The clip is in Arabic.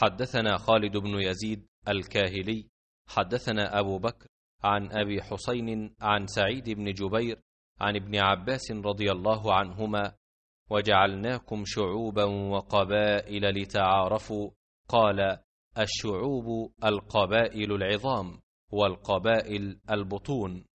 حدثنا خالد بن يزيد الكاهلي حدثنا أبو بكر عن أبي حسين عن سعيد بن جبير عن ابن عباس رضي الله عنهما وجعلناكم شعوبا وقبائل لتعارفوا قال الشعوب القبائل العظام والقبائل البطون